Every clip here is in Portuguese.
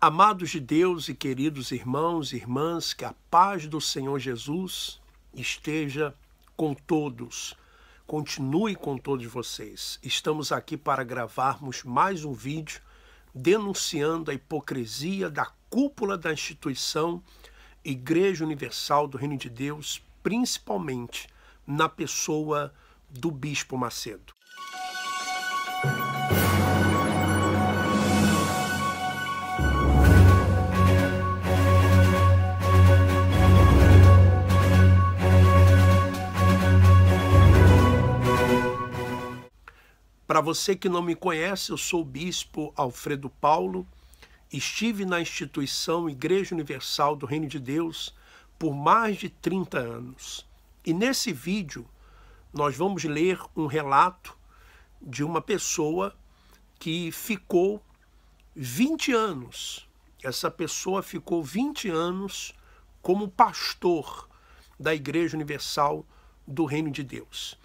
Amados de Deus e queridos irmãos e irmãs, que a paz do Senhor Jesus esteja com todos. Continue com todos vocês. Estamos aqui para gravarmos mais um vídeo denunciando a hipocrisia da cúpula da instituição Igreja Universal do Reino de Deus, principalmente na pessoa do Bispo Macedo. Para você que não me conhece, eu sou o bispo Alfredo Paulo. Estive na instituição Igreja Universal do Reino de Deus por mais de 30 anos. E nesse vídeo nós vamos ler um relato de uma pessoa que ficou 20 anos. Essa pessoa ficou 20 anos como pastor da Igreja Universal do Reino de Deus.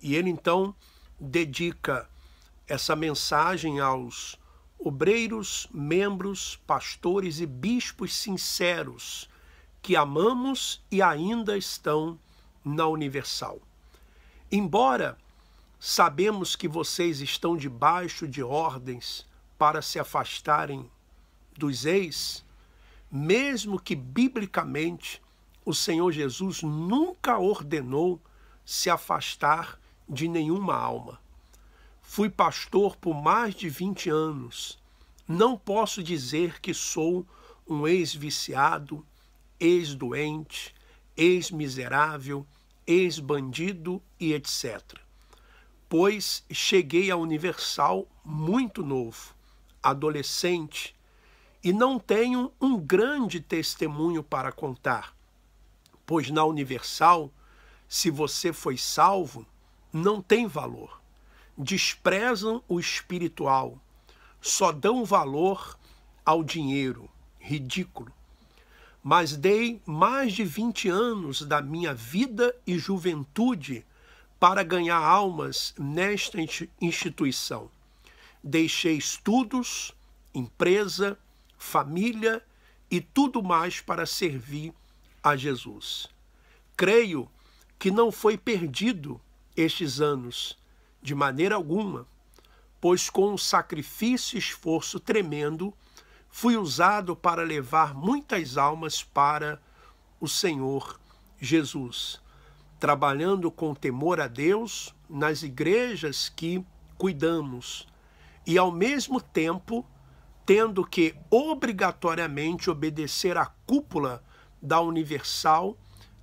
E ele então dedica essa mensagem aos obreiros, membros, pastores e bispos sinceros que amamos e ainda estão na Universal. Embora sabemos que vocês estão debaixo de ordens para se afastarem dos ex, mesmo que biblicamente o Senhor Jesus nunca ordenou se afastar de nenhuma alma. Fui pastor por mais de 20 anos. Não posso dizer que sou um ex-viciado, ex-doente, ex-miserável, ex-bandido e etc. Pois cheguei à Universal muito novo, adolescente, e não tenho um grande testemunho para contar. Pois na Universal, se você foi salvo, não tem valor. Desprezam o espiritual, só dão valor ao dinheiro. Ridículo. Mas dei mais de 20 anos da minha vida e juventude para ganhar almas nesta instituição. Deixei estudos, empresa, família e tudo mais para servir a Jesus. Creio que não foi perdido estes anos, de maneira alguma, pois com um sacrifício e esforço tremendo fui usado para levar muitas almas para o Senhor Jesus, trabalhando com temor a Deus nas igrejas que cuidamos e, ao mesmo tempo, tendo que obrigatoriamente obedecer à cúpula da Universal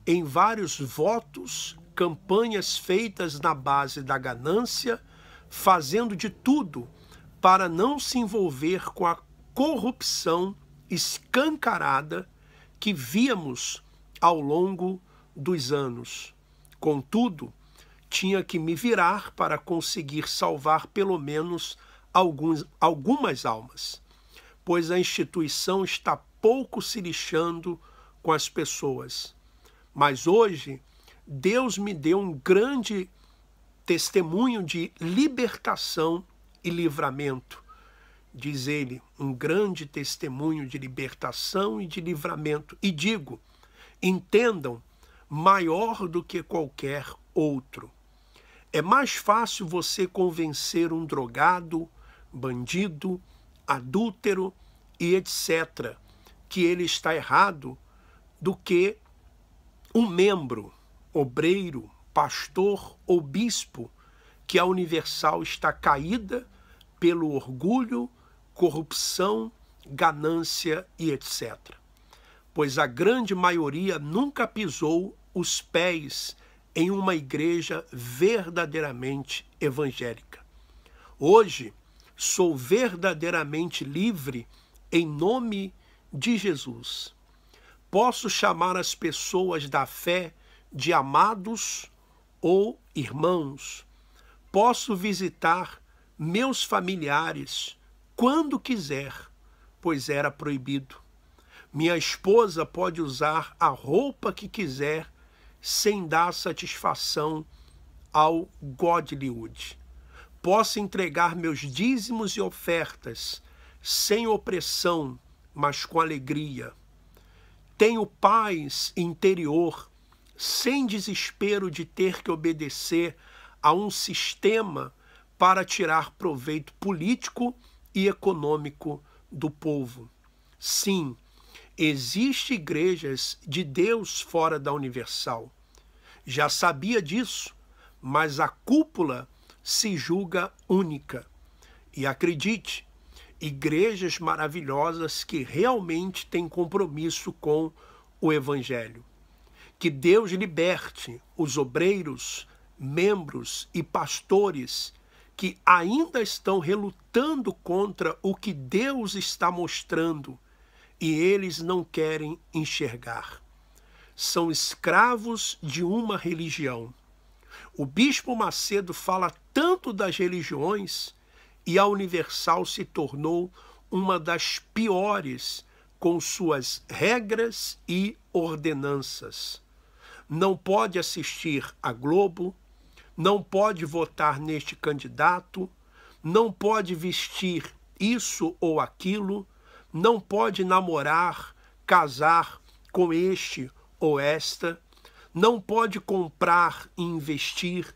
em vários votos campanhas feitas na base da ganância, fazendo de tudo para não se envolver com a corrupção escancarada que víamos ao longo dos anos. Contudo, tinha que me virar para conseguir salvar pelo menos alguns, algumas almas, pois a instituição está pouco se lixando com as pessoas. Mas hoje Deus me deu um grande testemunho de libertação e livramento. Diz ele, um grande testemunho de libertação e de livramento. E digo, entendam, maior do que qualquer outro. É mais fácil você convencer um drogado, bandido, adúltero e etc., que ele está errado, do que um membro obreiro, pastor ou bispo, que a Universal está caída pelo orgulho, corrupção, ganância e etc. Pois a grande maioria nunca pisou os pés em uma igreja verdadeiramente evangélica. Hoje, sou verdadeiramente livre em nome de Jesus. Posso chamar as pessoas da fé de amados ou irmãos. Posso visitar meus familiares quando quiser, pois era proibido. Minha esposa pode usar a roupa que quiser sem dar satisfação ao Godlywood. Posso entregar meus dízimos e ofertas sem opressão, mas com alegria. Tenho paz interior sem desespero de ter que obedecer a um sistema para tirar proveito político e econômico do povo. Sim, existem igrejas de Deus fora da universal. Já sabia disso, mas a cúpula se julga única. E acredite, igrejas maravilhosas que realmente têm compromisso com o Evangelho que Deus liberte os obreiros, membros e pastores que ainda estão relutando contra o que Deus está mostrando e eles não querem enxergar. São escravos de uma religião. O Bispo Macedo fala tanto das religiões e a Universal se tornou uma das piores com suas regras e ordenanças não pode assistir a Globo, não pode votar neste candidato, não pode vestir isso ou aquilo, não pode namorar, casar com este ou esta, não pode comprar e investir,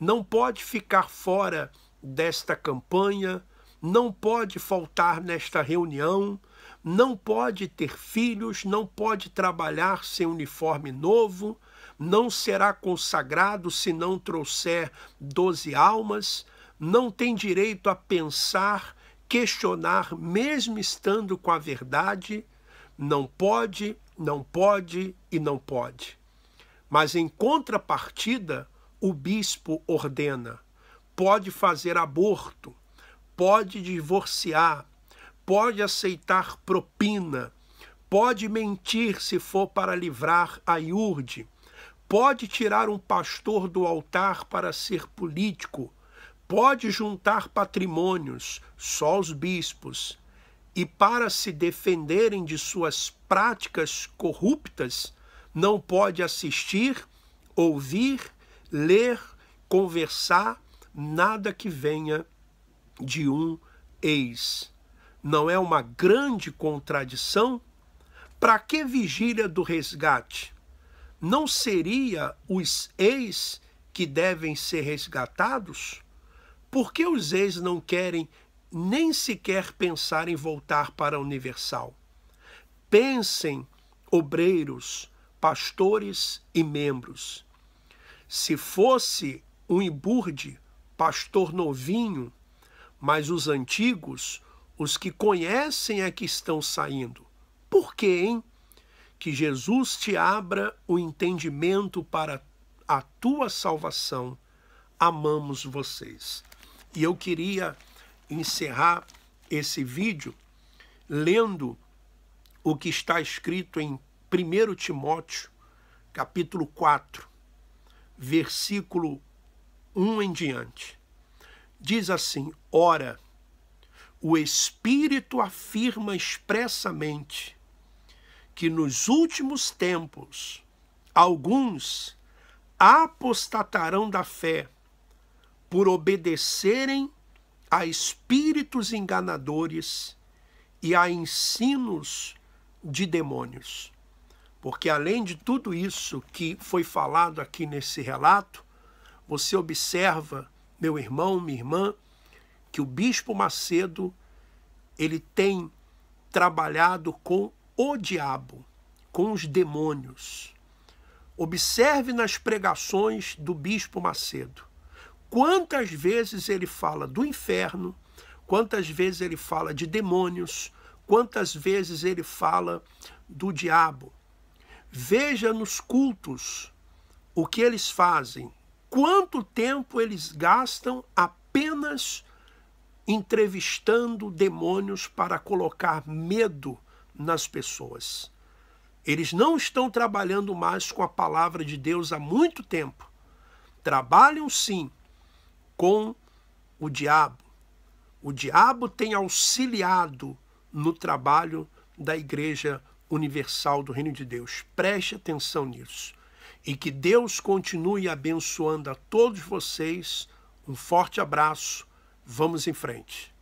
não pode ficar fora desta campanha, não pode faltar nesta reunião, não pode ter filhos, não pode trabalhar sem uniforme novo, não será consagrado se não trouxer doze almas, não tem direito a pensar, questionar, mesmo estando com a verdade, não pode, não pode e não pode. Mas em contrapartida, o bispo ordena: pode fazer aborto, pode divorciar, pode aceitar propina, pode mentir se for para livrar a iurde, Pode tirar um pastor do altar para ser político, pode juntar patrimônios, só os bispos, e para se defenderem de suas práticas corruptas, não pode assistir, ouvir, ler, conversar, nada que venha de um ex. Não é uma grande contradição? Para que vigília do resgate? não seria os ex que devem ser resgatados? Por que os ex não querem nem sequer pensar em voltar para a Universal? Pensem, obreiros, pastores e membros. Se fosse um iburde, pastor novinho, mas os antigos, os que conhecem é que estão saindo. Por que, hein? que Jesus te abra o entendimento para a tua salvação. Amamos vocês. E eu queria encerrar esse vídeo lendo o que está escrito em 1 Timóteo, capítulo 4, versículo 1 em diante. Diz assim: Ora, o Espírito afirma expressamente que nos últimos tempos alguns apostatarão da fé por obedecerem a espíritos enganadores e a ensinos de demônios. Porque além de tudo isso que foi falado aqui nesse relato, você observa, meu irmão, minha irmã, que o bispo Macedo ele tem trabalhado com o diabo, com os demônios. Observe nas pregações do Bispo Macedo quantas vezes ele fala do inferno, quantas vezes ele fala de demônios, quantas vezes ele fala do diabo. Veja nos cultos o que eles fazem, quanto tempo eles gastam apenas entrevistando demônios para colocar medo nas pessoas. Eles não estão trabalhando mais com a palavra de Deus há muito tempo. Trabalham sim com o diabo. O diabo tem auxiliado no trabalho da Igreja Universal do Reino de Deus. Preste atenção nisso. E que Deus continue abençoando a todos vocês. Um forte abraço. Vamos em frente.